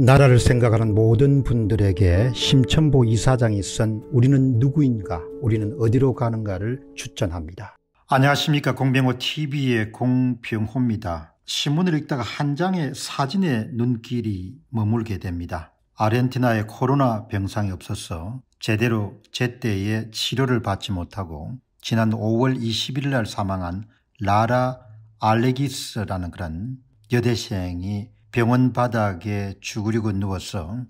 나라를 생각하는 모든 분들에게 심천보 이사장이 쓴 우리는 누구인가 우리는 어디로 가는가를 추천합니다. 안녕하십니까 공병호TV의 공병호입니다. 신문을 읽다가 한 장의 사진에 눈길이 머물게 됩니다. 아르헨티나의 코로나 병상이 없어서 제대로 제때에 치료를 받지 못하고 지난 5월 21일 날 사망한 라라 알레기스라는 그런 여대생이 병원 바닥에 죽으리고 누워서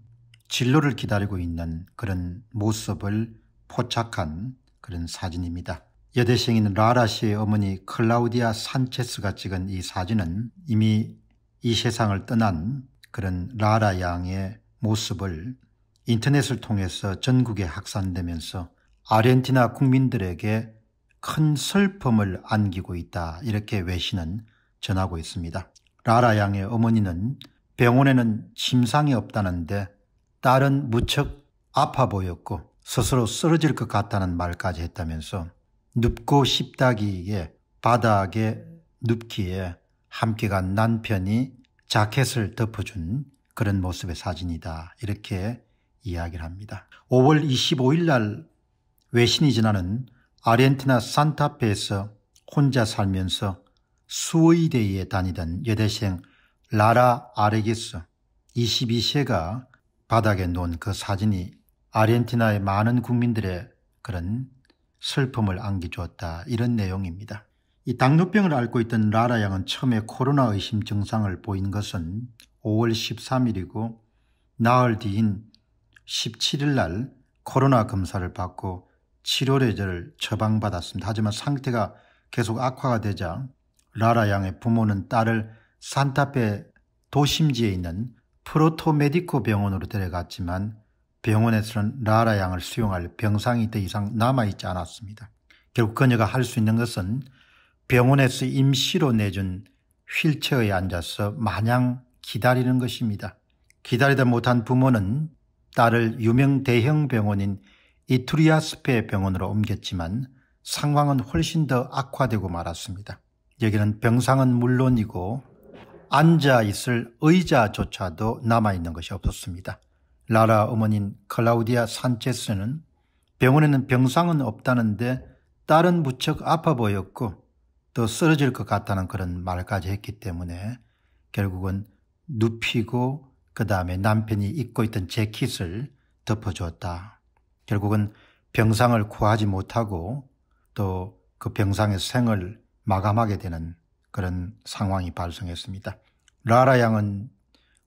진로를 기다리고 있는 그런 모습을 포착한 그런 사진입니다. 여대생인 라라 씨의 어머니 클라우디아 산체스가 찍은 이 사진은 이미 이 세상을 떠난 그런 라라 양의 모습을 인터넷을 통해서 전국에 확산되면서 아르헨티나 국민들에게 큰 슬픔을 안기고 있다 이렇게 외신은 전하고 있습니다. 라라 양의 어머니는 병원에는 심상이 없다는데 딸은 무척 아파 보였고 스스로 쓰러질 것 같다는 말까지 했다면서 눕고 싶다기에 바닥에 눕기에 함께 간 남편이 자켓을 덮어준 그런 모습의 사진이다. 이렇게 이야기를 합니다. 5월 25일 날 외신이 지나는 아르헨티나 산타페에서 혼자 살면서 수의대에 다니던 여대생 라라 아레기스 22세가 바닥에 놓은 그 사진이 아르헨티나의 많은 국민들의 그런 슬픔을 안겨주었다 이런 내용입니다. 이 당뇨병을 앓고 있던 라라 양은 처음에 코로나 의심 증상을 보인 것은 5월 13일이고 나흘 뒤인 17일 날 코로나 검사를 받고 치료제를 처방받았습니다. 하지만 상태가 계속 악화가 되자 라라 양의 부모는 딸을 산타페 도심지에 있는 프로토메디코 병원으로 데려갔지만 병원에서는 라라 양을 수용할 병상이 더 이상 남아있지 않았습니다. 결국 그녀가 할 수 있는 것은 병원에서 임시로 내준 휠체어에 앉아서 마냥 기다리는 것입니다. 기다리다 못한 부모는 딸을 유명 대형 병원인 이투리아스페 병원으로 옮겼지만 상황은 훨씬 더 악화되고 말았습니다. 여기는 병상은 물론이고 앉아 있을 의자조차도 남아 있는 것이 없었습니다. 라라 어머닌 클라우디아 산체스는 병원에는 병상은 없다는데 딸은 무척 아파 보였고 또 쓰러질 것 같다는 그런 말까지 했기 때문에 결국은 눕히고 그 다음에 남편이 입고 있던 재킷을 덮어주었다. 결국은 병상을 구하지 못하고 또 그 병상의 생을 마감하게 되는 그런 상황이 발생했습니다. 라라 양은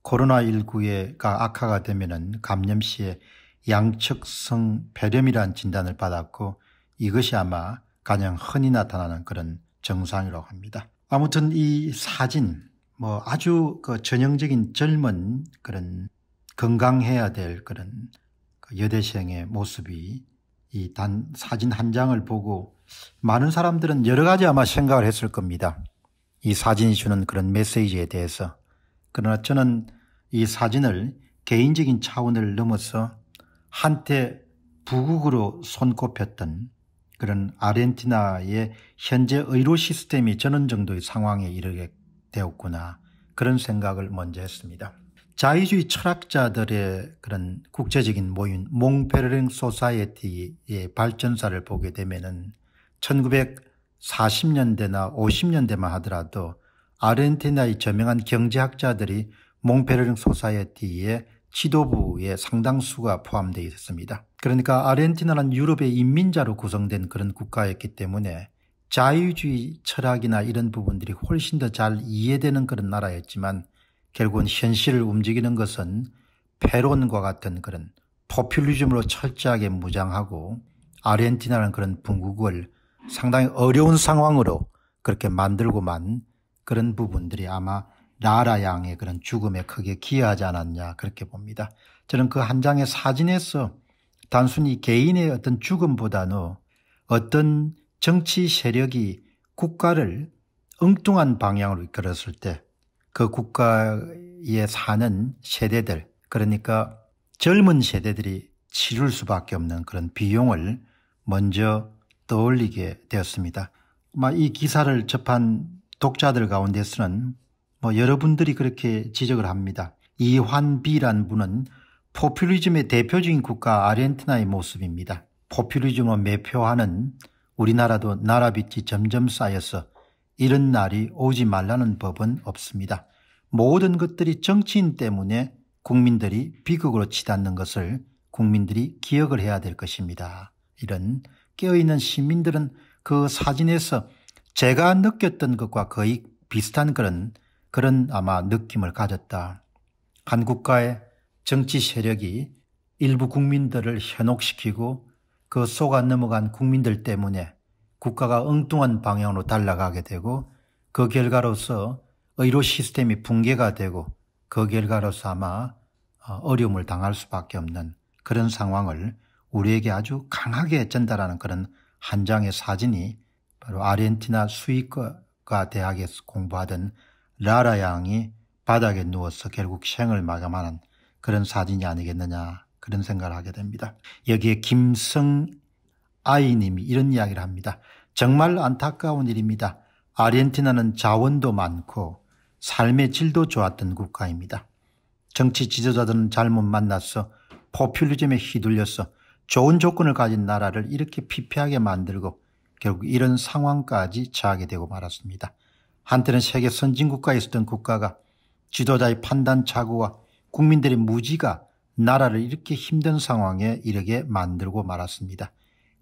코로나19가 악화가 되면 감염 시에 양측성 폐렴이란 진단을 받았고 이것이 아마 가장 흔히 나타나는 그런 증상이라고 합니다. 아무튼 이 사진 뭐 아주 그 전형적인 젊은 그런 건강해야 될 그런 그 여대생의 모습이 이단 사진 한 장을 보고 많은 사람들은 여러 가지 아마 생각을 했을 겁니다. 이 사진이 주는 그런 메시지에 대해서. 그러나 저는 이 사진을 개인적인 차원을 넘어서 한때 부국으로 손꼽혔던 그런 아르헨티나의 현재 의료 시스템이 저는 정도의 상황에 이르게 되었구나. 그런 생각을 먼저 했습니다. 자유주의 철학자들의 그런 국제적인 모임 몽페르랭 소사이어티의 발전사를 보게 되면은 1940년대나 50년대만 하더라도 아르헨티나의 저명한 경제학자들이 몽페르랭 소사이어티의 지도부의 상당수가 포함되어 있었습니다. 그러니까 아르헨티나는 유럽의 인민자로 구성된 그런 국가였기 때문에 자유주의 철학이나 이런 부분들이 훨씬 더 잘 이해되는 그런 나라였지만 결국은 현실을 움직이는 것은 페론과 같은 그런 포퓰리즘으로 철저하게 무장하고 아르헨티나는 그런 분국을 상당히 어려운 상황으로 그렇게 만들고만 그런 부분들이 아마 나라 양의 그런 죽음에 크게 기여하지 않았냐 그렇게 봅니다. 저는 그 한 장의 사진에서 단순히 개인의 어떤 죽음보다는 어떤 정치 세력이 국가를 엉뚱한 방향으로 이끌었을 때그 국가에 사는 세대들, 그러니까 젊은 세대들이 치를 수밖에 없는 그런 비용을 먼저 떠올리게 되었습니다. 이 기사를 접한 독자들 가운데서는 뭐 여러분들이 그렇게 지적을 합니다. 이환비란 분은 포퓰리즘의 대표적인 국가 아르헨티나의 모습입니다. 포퓰리즘을 매표하는 우리나라도 나라빚이 점점 쌓여서 이런 날이 오지 말라는 법은 없습니다. 모든 것들이 정치인 때문에 국민들이 비극으로 치닫는 것을 국민들이 기억을 해야 될 것입니다. 이런 깨어있는 시민들은 그 사진에서 제가 느꼈던 것과 거의 비슷한 그런 그런 아마 느낌을 가졌다. 한 국가의 정치 세력이 일부 국민들을 현혹시키고 그 속아 넘어간 국민들 때문에 국가가 엉뚱한 방향으로 달라가게 되고 그 결과로서 의료 시스템이 붕괴가 되고 그 결과로서 아마 어, 어려움을 당할 수밖에 없는 그런 상황을 우리에게 아주 강하게 전달하는 그런 한 장의 사진이 바로 아르헨티나 수의과 대학에서 공부하던 라라 양이 바닥에 누워서 결국 생을 마감하는 그런 사진이 아니겠느냐 그런 생각을 하게 됩니다. 여기에 김성 아이님이 이런 이야기를 합니다. 정말 안타까운 일입니다. 아르헨티나는 자원도 많고 삶의 질도 좋았던 국가입니다. 정치 지도자들은 잘못 만났어 포퓰리즘에 휘둘려서 좋은 조건을 가진 나라를 이렇게 피폐하게 만들고 결국 이런 상황까지 자하게 되고 말았습니다. 한때는 세계 선진국가에 있었던 국가가 지도자의 판단 착오와 국민들의 무지가 나라를 이렇게 힘든 상황에 이르게 만들고 말았습니다.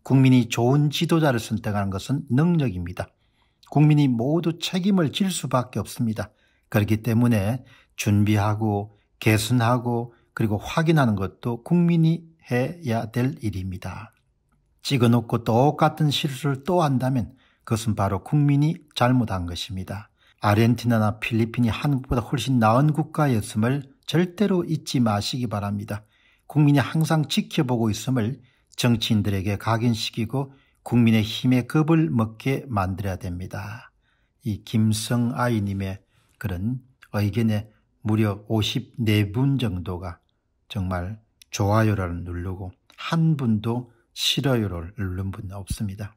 국민이 좋은 지도자를 선택하는 것은 능력입니다. 국민이 모두 책임을 질 수밖에 없습니다. 그렇기 때문에 준비하고 개선하고 그리고 확인하는 것도 국민이 해야 될 일입니다. 찍어놓고 똑같은 실수를 또 한다면 그것은 바로 국민이 잘못한 것입니다. 아르헨티나나 필리핀이 한국보다 훨씬 나은 국가였음을 절대로 잊지 마시기 바랍니다. 국민이 항상 지켜보고 있음을 정치인들에게 각인시키고 국민의 힘의 겁을 먹게 만들어야 됩니다. 이 김성아이님의 그런 의견에 무려 54분 정도가 정말 좋아요를 누르고 한 분도 싫어요를 누른 분 없습니다.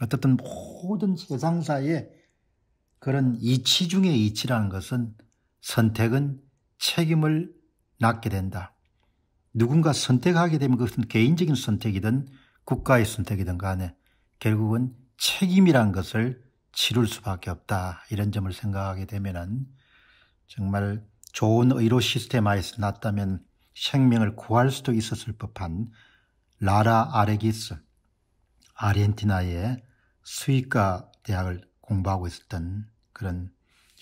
어떻든 모든 세상사에 그런 이치 중의 이치라는 것은 선택은 책임을 낳게 된다. 누군가 선택하게 되면 그것은 개인적인 선택이든 국가의 선택이든 간에 결국은 책임이란 것을 치를 수밖에 없다. 이런 점을 생각하게 되면은 정말 좋은 의료 시스템 하에서 났다면 생명을 구할 수도 있었을 법한 라라 아레기스, 아르헨티나의 수의과 대학을 공부하고 있었던 그런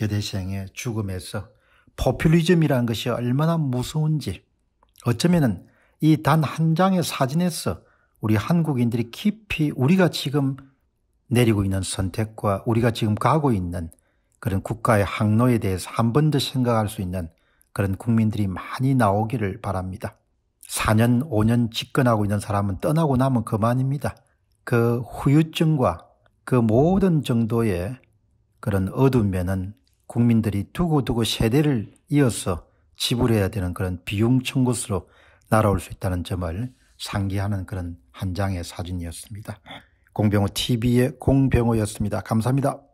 여대생의 죽음에서 포퓰리즘이라는 것이 얼마나 무서운지 어쩌면 이 단 한 장의 사진에서 우리 한국인들이 깊이 우리가 지금 내리고 있는 선택과 우리가 지금 가고 있는 그런 국가의 항로에 대해서 한 번 더 생각할 수 있는 그런 국민들이 많이 나오기를 바랍니다. 4년, 5년 집권하고 있는 사람은 떠나고 나면 그만입니다. 그 후유증과 그 모든 정도의 그런 어둠면은 국민들이 두고두고 세대를 이어서 지불해야 되는 그런 비용 청구수로 날아올 수 있다는 점을 상기하는 그런 한 장의 사진이었습니다. 공병호 TV의 공병호였습니다. 감사합니다.